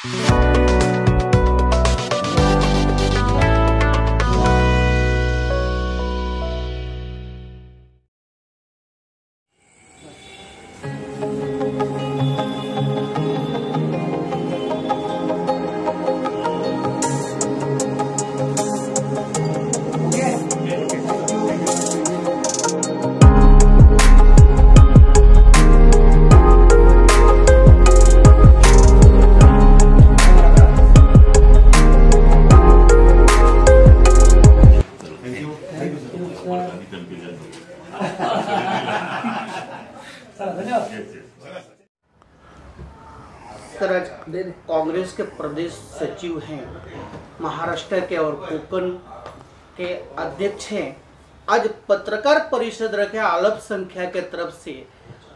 Thank you. तरह कांग्रेस के प्रदेश सचिव हैं महाराष्ट्र के और कोकण के अध्यक्ष हैं आज पत्रकार परिषद रखे अल्प संख्या के तरफ से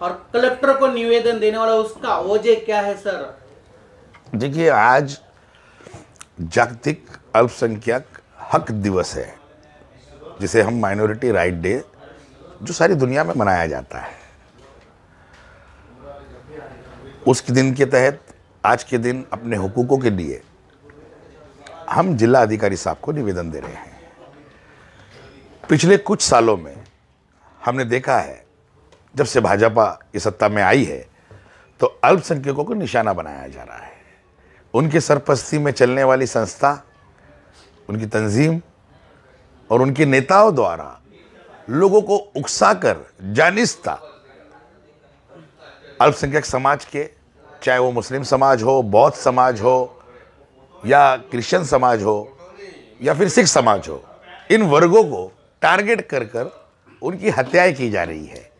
और कलेक्टर को निवेदन देने वाला उसका वजह क्या है सर देखिए आज जागतिक अल्पसंख्यक हक दिवस है जिसे हम माइनॉरिटी राइट डे जो सारी दुनिया में मनाया जाता है उस दिन के तहत आज के दिन अपने हुकूकों के लिए हम जिला अधिकारी साहब को निवेदन दे रहे हैं पिछले कुछ सालों में हमने देखा है जब से भाजपा इस सत्ता में आई है तो अल्पसंख्यकों को निशाना बनाया जा रहा है उनके सरपस्ती में चलने वाली संस्था उनकी तंजीम और उनके नेताओं द्वारा लोगों को उकसा कर जानिस्ता अल्पसंख्यक समाज के चाहे वो मुस्लिम समाज हो बौद्ध समाज हो या क्रिश्चियन समाज हो या फिर सिख समाज हो इन वर्गों को टारगेट कर कर उनकी हत्याएं की जा रही है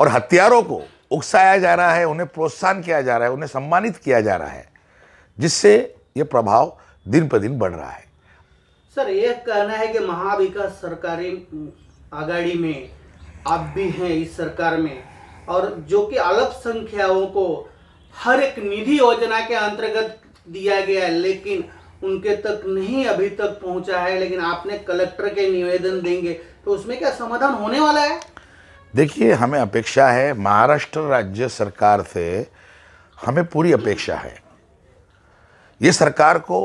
और हत्यारों को उकसाया जा रहा है उन्हें प्रोत्साहन किया जा रहा है उन्हें सम्मानित किया जा रहा है जिससे ये प्रभाव दिन पर दिन बढ़ रहा है सर यह कहना है कि महाविकास सरकारी आगाड़ी में आप भी हैं इस सरकार में और जो कि अल्पसंख्याओं को हर एक निधि योजना के अंतर्गत दिया गया है लेकिन उनके तक नहीं अभी तक पहुंचा है लेकिन आपने कलेक्टर के निवेदन देंगे तो उसमें क्या समाधान होने वाला है देखिए हमें अपेक्षा है महाराष्ट्र राज्य सरकार से हमें पूरी अपेक्षा है ये सरकार को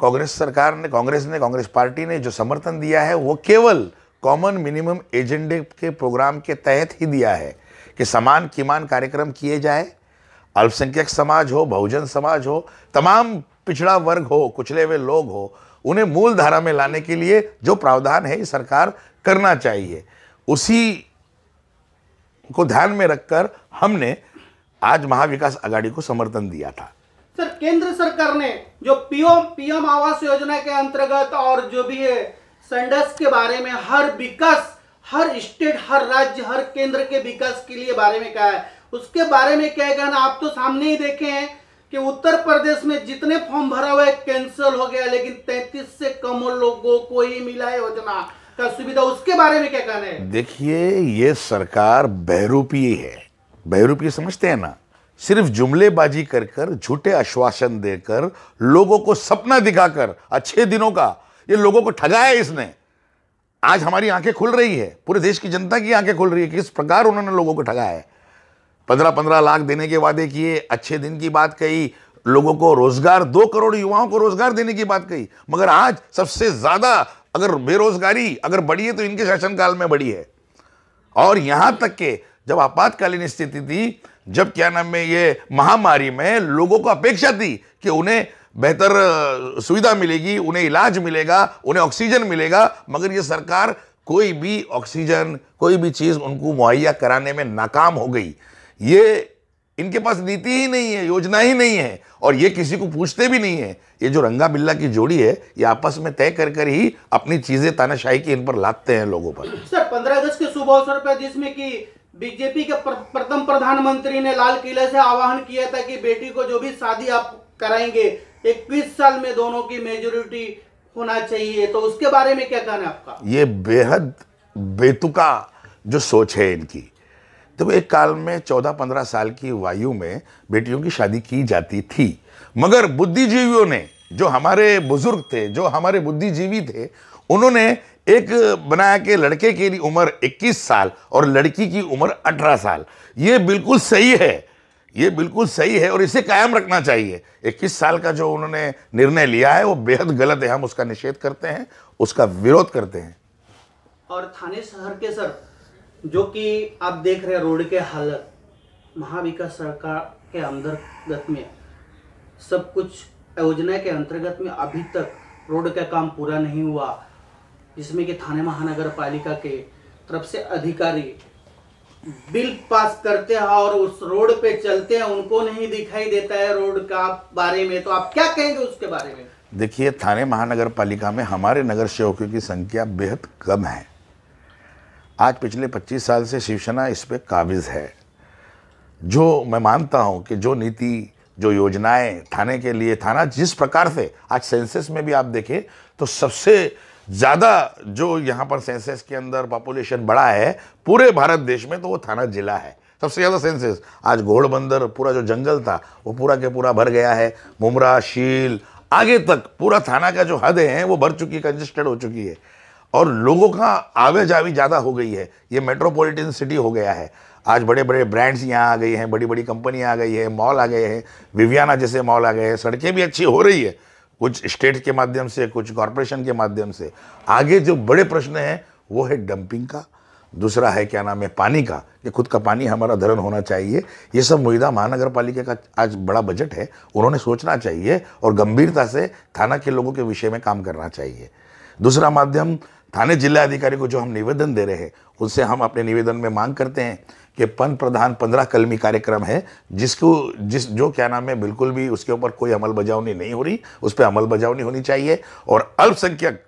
कांग्रेस सरकार ने कांग्रेस ने कांग्रेस पार्टी ने जो समर्थन दिया है वो केवल कॉमन मिनिमम एजेंडे के प्रोग्राम के तहत ही दिया है कि समान किमान कार्यक्रम किए जाए अल्पसंख्यक समाज हो बहुजन समाज हो तमाम पिछड़ा वर्ग हो कुचले हुए लोग हो उन्हें मूल धारा में लाने के लिए जो प्रावधान है सरकार करना चाहिए उसी को ध्यान में रखकर हमने आज महाविकास आघाड़ी को समर्थन दिया था सर केंद्र सरकार ने जो पीएम पीएम आवास योजना के अंतर्गत और जो भी है संडस के बारे में हर विकास हर स्टेट हर राज्य हर केंद्र के विकास के लिए बारे में कहा है उसके बारे में क्या कहना आप तो सामने ही देखे हैं कि उत्तर प्रदेश में जितने फॉर्म भरा हुआ है कैंसिल हो गया लेकिन तैतीस से कम लोगों को ही मिला है योजना का सुविधा उसके बारे में क्या कहना है देखिए ये सरकार बहरूपीय है बहरूपीय समझते हैं ना सिर्फ जुमलेबाजी कर कर झूठे आश्वासन देकर लोगों को सपना दिखाकर अच्छे दिनों का ये लोगों को ठगाया इसने आज हमारी आंखें खुल रही है पूरे देश की जनता की आंखें खुल रही है किस प्रकार उन्होंने लोगों को ठगाया है पंद्रह पंद्रह लाख देने के वादे किए अच्छे दिन की बात कही लोगों को रोजगार दो करोड़ युवाओं को रोजगार देने की बात कही मगर आज सबसे ज्यादा अगर बेरोजगारी अगर बढ़ी है तो इनके शासनकाल में बढ़ी है और यहां तक के जब आपातकालीन स्थिति थी जब क्या नाम है ये महामारी में लोगों को अपेक्षा थी कि उन्हें बेहतर सुविधा मिलेगी उन्हें इलाज मिलेगा उन्हें ऑक्सीजन मिलेगा मगर ये सरकार कोई भी ऑक्सीजन कोई भी चीज़ उनको मुहैया कराने में नाकाम हो गई ये इनके पास नीति ही नहीं है योजना ही नहीं है और ये किसी को पूछते भी नहीं है ये जो रंगा बिल्ला की जोड़ी है ये आपस में तय कर कर ही अपनी चीजें तानाशाही की इन पर लादते हैं लोगों पर सर पंद्रह अगस्त के शुभ अवसर पर जिसमें कि बीजेपी के प्रथम प्रधानमंत्री ने लाल किले से आह्वान किया था कि बेटी को जो भी शादी आप कराएंगे इक्कीस साल में दोनों की मेजोरिटी होना चाहिए तो उसके बारे में क्या कहना है आपका ये बेहद बेतुका जो सोच है इनकी तो एक काल में चौदह पंद्रह साल की वायु में बेटियों की शादी की जाती थी मगर बुद्धिजीवियों ने जो हमारे बुजुर्ग थे जो हमारे बुद्धिजीवी थे उन्होंने एक बनाया कि लड़के लिए उम्र 21 साल और लड़की की उम्र 18 साल ये बिल्कुल सही है ये बिल्कुल सही है और इसे कायम रखना चाहिए 21 साल का जो उन्होंने निर्णय लिया है वो बेहद गलत है हम उसका निषेध करते हैं उसका विरोध करते हैं और थाने शहर के सर जो कि आप देख रहे हैं रोड के हालत महाविकास सरकार के अंतर्गत में सब कुछ योजना के अंतर्गत में अभी तक रोड का काम पूरा नहीं हुआ जिसमें कि थाने महानगर पालिका के तरफ से अधिकारी बिल पास करते हैं और उस रोड पे चलते हैं उनको नहीं दिखाई देता है रोड का बारे में तो आप क्या कहेंगे उसके बारे में देखिए थाने महानगर पालिका में हमारे नगर सेवकों की संख्या बेहद कम है आज पिछले 25 साल से शिवसेना इस पर काबिज है जो मैं मानता हूं कि जो नीति जो योजनाएं थाने के लिए थाना जिस प्रकार से आज सेंसेस में भी आप देखें तो सबसे ज़्यादा जो यहाँ पर सेंसेस के अंदर पॉपुलेशन बढ़ा है पूरे भारत देश में तो वो थाना जिला है सबसे ज़्यादा सेंसेस आज घोड़बंदर पूरा जो जंगल था वो पूरा के पूरा भर गया है मुमरा शील आगे तक पूरा थाना का जो हद है वो भर चुकी कंजस्टेड हो चुकी है और लोगों का आवे जावी ज़्यादा हो गई है ये मेट्रोपॉलिटन सिटी हो गया है आज बड़े बड़े ब्रांड्स यहाँ आ गई हैं बड़ी बड़ी कंपनियाँ आ गई है मॉल आ गए हैं विवियाना जैसे मॉल आ गए हैं सड़कें भी अच्छी हो रही है कुछ स्टेट के माध्यम से कुछ कॉरपोरेशन के माध्यम से आगे जो बड़े प्रश्न हैं वो है डंपिंग का दूसरा है क्या नाम है पानी का कि खुद का पानी हमारा धरन होना चाहिए ये सब मुहिदा महानगर पालिका का आज बड़ा बजट है उन्होंने सोचना चाहिए और गंभीरता से थाना के लोगों के विषय में काम करना चाहिए दूसरा माध्यम थाने जिला अधिकारी को जो हम निवेदन दे रहे हैं उनसे हम अपने निवेदन में मांग करते हैं कि पन प्रधान पंद्रह कलमी कार्यक्रम है जिसको जिस जो क्या नाम है बिल्कुल भी उसके ऊपर कोई अमल बजावनी नहीं हो रही उस पर अमल बजावनी होनी चाहिए और अल्पसंख्यक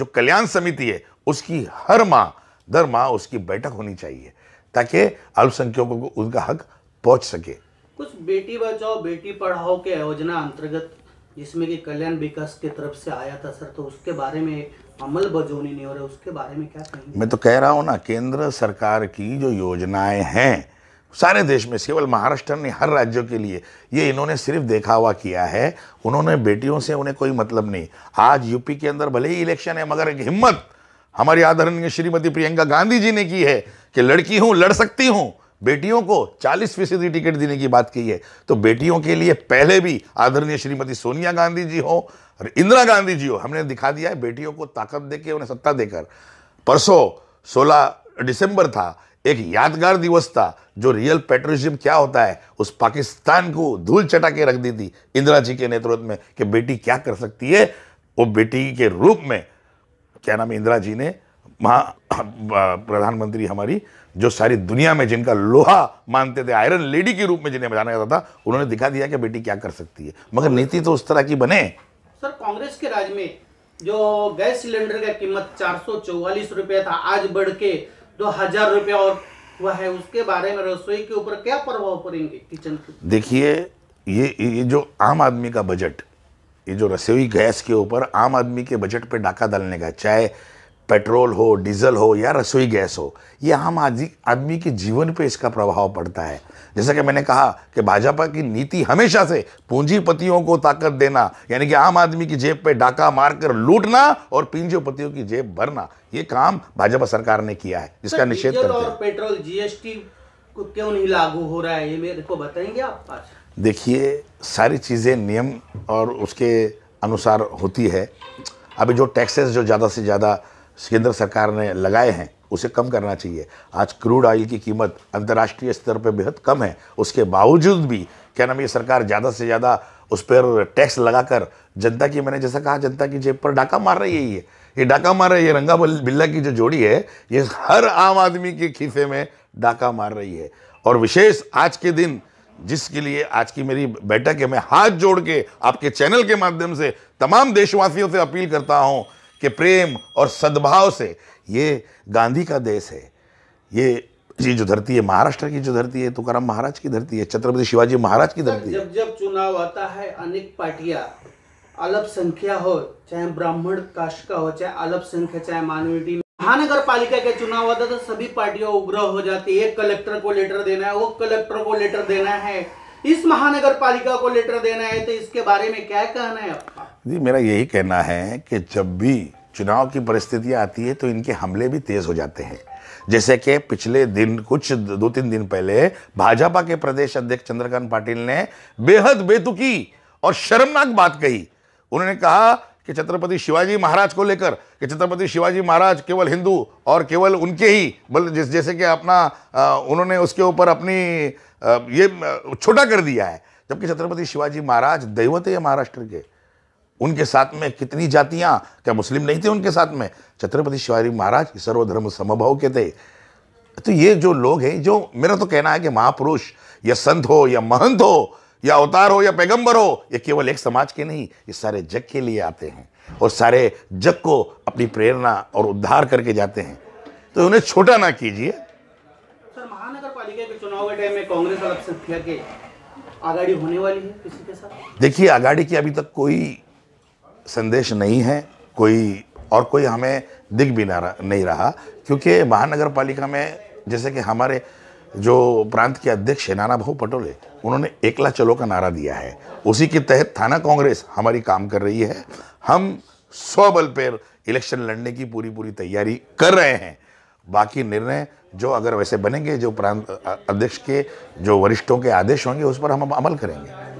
जो कल्याण समिति है उसकी हर माह दर माह उसकी बैठक होनी चाहिए ताकि अल्पसंख्यकों को उनका हक पहुंच सके कुछ बेटी बचाओ बेटी पढ़ाओ के योजना अंतर्गत जिसमें कि कल्याण विकास की तरफ से आया था सर तो उसके बारे में अमल बजोनी नहीं हो रहा उसके बारे में क्या कहेंगे मैं तो कह रहा हूँ ना केंद्र सरकार की जो योजनाएं हैं सारे देश में केवल महाराष्ट्र ने हर राज्यों के लिए ये इन्होंने सिर्फ देखा हुआ किया है उन्होंने बेटियों से उन्हें कोई मतलब नहीं आज यूपी के अंदर भले ही इलेक्शन है मगर एक हिम्मत हमारी आदरणीय श्रीमती प्रियंका गांधी जी ने की है कि लड़की हूँ लड़ सकती हूँ बेटियों को 40 फीसदी टिकट देने की बात की है तो बेटियों के लिए पहले भी आदरणीय श्रीमती सोनिया गांधी जी हो और इंदिरा गांधी जी हो हमने दिखा दिया है बेटियों को ताकत देके उन्हें सत्ता देकर परसों सोलह दिसंबर था एक यादगार दिवस था जो रियल पेट्रोलिज्म क्या होता है उस पाकिस्तान को धूल चटा के रख दी थी इंदिरा जी के नेतृत्व में कि बेटी क्या कर सकती है वो बेटी के रूप में क्या नाम इंदिरा जी ने महा प्रधानमंत्री हमारी जो सारी दुनिया में जिनका लोहा मानते थे आयरन लेडी के रूप में जिन्हें जाना जाता था उन्होंने दिखा दिया कि बेटी क्या कर सकती है मगर नीति तो उस तरह की बने सर कांग्रेस के राज में जो गैस सिलेंडर का कीमत चार सौ चौवालीस रुपये था आज बढ़ के दो हजार रुपये और वह है उसके बारे में रसोई के ऊपर क्या प्रभाव पड़ेंगे किचन के देखिए ये ये जो आम आदमी का बजट ये जो रसोई गैस के ऊपर आम आदमी के बजट पे डाका डालने का चाहे पेट्रोल हो डीजल हो या रसोई गैस हो ये आम आदमी आदमी के जीवन पे इसका प्रभाव पड़ता है जैसा कि मैंने कहा कि भाजपा की नीति हमेशा से पूंजीपतियों को ताकत देना यानी कि आम आदमी की जेब पे डाका मारकर लूटना और पूंजीपतियों की जेब भरना ये काम भाजपा सरकार ने किया है जिसका निषेध करते हैं पेट्रोल जीएसटी को क्यों नहीं लागू हो रहा है ये मेरे को बताएंगे आप देखिए सारी चीज़ें नियम और उसके अनुसार होती है अभी जो टैक्सेस जो ज़्यादा से ज़्यादा केंद्र सरकार ने लगाए हैं उसे कम करना चाहिए आज क्रूड ऑयल की कीमत अंतर्राष्ट्रीय स्तर पर बेहद कम है उसके बावजूद भी क्या नाम ये सरकार ज़्यादा से ज़्यादा उस पर टैक्स लगाकर जनता की मैंने जैसा कहा जनता की जेब पर डाका मार रही है ये ये डाका मार रही है रंगा बिल्ला की जो जोड़ी है ये हर आम आदमी के खीसे में डाका मार रही है और विशेष आज के दिन जिसके लिए आज की मेरी बैठक है मैं हाथ जोड़ के आपके चैनल के माध्यम से तमाम देशवासियों से अपील करता हूँ के प्रेम और सद्भाव से ये गांधी का देश है ये ये जो धरती है महाराष्ट्र की जो धरती है तुकार महाराज की धरती है छत्रपति शिवाजी महाराज की धरती है जब जब चुनाव आता है अनेक पार्टियां अल्पसंख्या हो चाहे ब्राह्मण कास्ट का हो चाहे अल्पसंख्या चाहे माइनॉरिटी महानगर पालिका के चुनाव आता तो सभी पार्टियां उग्र हो जाती है एक कलेक्टर को लेटर देना है वो कलेक्टर को लेटर देना है इस महानगर पालिका को लेटर देना है तो इसके बारे में क्या कहना है आपका जी मेरा यही कहना है कि जब भी चुनाव की परिस्थितियाँ आती है तो इनके हमले भी तेज़ हो जाते हैं जैसे कि पिछले दिन कुछ दो तीन दिन पहले भाजपा के प्रदेश अध्यक्ष चंद्रकांत पाटिल ने बेहद बेतुकी और शर्मनाक बात कही उन्होंने कहा कि छत्रपति शिवाजी महाराज को लेकर कि छत्रपति शिवाजी महाराज केवल हिंदू और केवल उनके ही बल जिस जैसे कि अपना आ, उन्होंने उसके ऊपर अपनी आ, ये छोटा कर दिया है जबकि छत्रपति शिवाजी महाराज दैवत है महाराष्ट्र के उनके साथ में कितनी जातियाँ क्या मुस्लिम नहीं थे उनके साथ में छत्रपति शिवाजी महाराज सर्वधर्म समभाव के थे तो ये जो लोग हैं जो मेरा तो कहना है कि महापुरुष या संत हो या महंत हो या अवतार हो या पैगंबर हो ये केवल एक समाज के नहीं ये सारे जग के लिए आते हैं और सारे जग को अपनी प्रेरणा और उद्धार करके जाते हैं तो उन्हें छोटा ना कीजिए सर महानगर पालिका के चुनाव के टाइम में कांग्रेस और के आगाड़ी होने वाली है किसी के साथ देखिए आगाड़ी की अभी तक कोई संदेश नहीं है कोई और कोई हमें दिख भी ना नहीं रहा क्योंकि महानगर पालिका में जैसे कि हमारे जो प्रांत के अध्यक्ष है नाना भाऊ पटोले उन्होंने एकला चलो का नारा दिया है उसी के तहत थाना कांग्रेस हमारी काम कर रही है हम सौ बल पर इलेक्शन लड़ने की पूरी पूरी तैयारी कर रहे हैं बाकी निर्णय जो अगर वैसे बनेंगे जो प्रांत अध्यक्ष के जो वरिष्ठों के आदेश होंगे उस पर हम अमल करेंगे